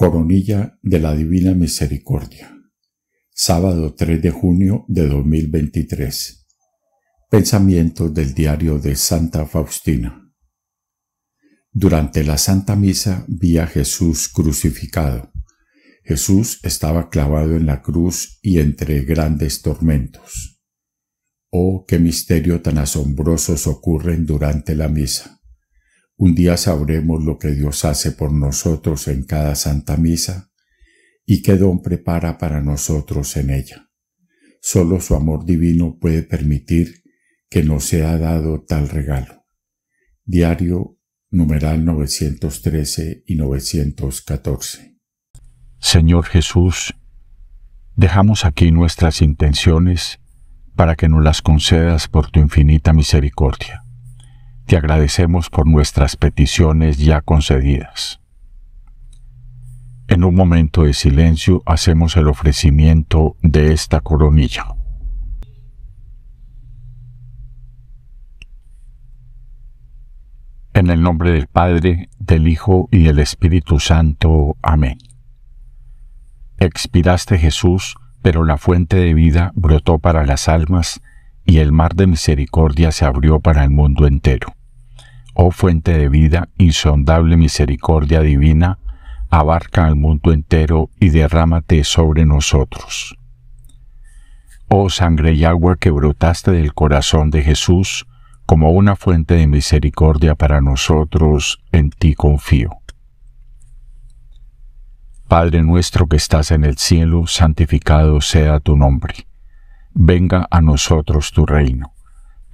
Coronilla de la Divina Misericordia. Sábado 3 de junio de 2023. Pensamientos del diario de Santa Faustina. Durante la Santa Misa vi a Jesús crucificado. Jesús estaba clavado en la cruz y entre grandes tormentos. Oh, qué misterio tan asombrosos ocurren durante la misa. Un día sabremos lo que Dios hace por nosotros en cada Santa Misa y qué don prepara para nosotros en ella. Solo su amor divino puede permitir que nos sea dado tal regalo. Diario numeral 913 y 914. Señor Jesús, dejamos aquí nuestras intenciones para que nos las concedas por tu infinita misericordia te agradecemos por nuestras peticiones ya concedidas. En un momento de silencio hacemos el ofrecimiento de esta coronilla. En el nombre del Padre, del Hijo y del Espíritu Santo. Amén. Expiraste Jesús, pero la fuente de vida brotó para las almas y el mar de misericordia se abrió para el mundo entero oh fuente de vida, insondable misericordia divina, abarca al mundo entero y derrámate sobre nosotros. Oh sangre y agua que brotaste del corazón de Jesús, como una fuente de misericordia para nosotros, en ti confío. Padre nuestro que estás en el cielo, santificado sea tu nombre. Venga a nosotros tu reino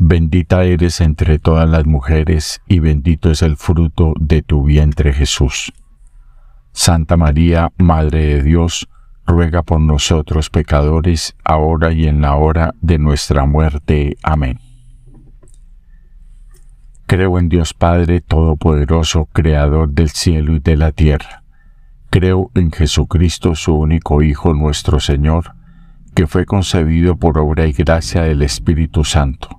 Bendita eres entre todas las mujeres, y bendito es el fruto de tu vientre Jesús. Santa María, Madre de Dios, ruega por nosotros pecadores, ahora y en la hora de nuestra muerte. Amén. Creo en Dios Padre Todopoderoso, Creador del cielo y de la tierra. Creo en Jesucristo, su único Hijo, nuestro Señor, que fue concebido por obra y gracia del Espíritu Santo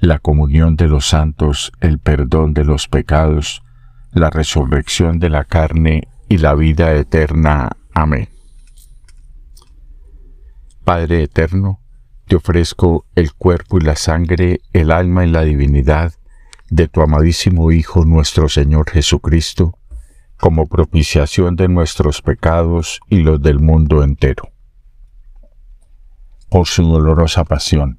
la comunión de los santos, el perdón de los pecados, la resurrección de la carne y la vida eterna. Amén. Padre eterno, te ofrezco el cuerpo y la sangre, el alma y la divinidad de tu amadísimo Hijo nuestro Señor Jesucristo, como propiciación de nuestros pecados y los del mundo entero. Por su dolorosa pasión,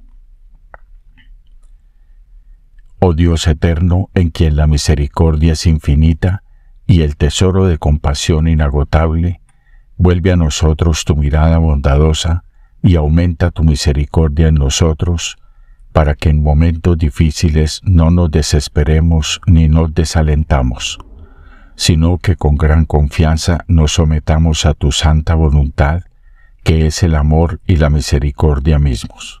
Oh Dios eterno, en quien la misericordia es infinita y el tesoro de compasión inagotable, vuelve a nosotros tu mirada bondadosa y aumenta tu misericordia en nosotros, para que en momentos difíciles no nos desesperemos ni nos desalentamos, sino que con gran confianza nos sometamos a tu santa voluntad, que es el amor y la misericordia mismos.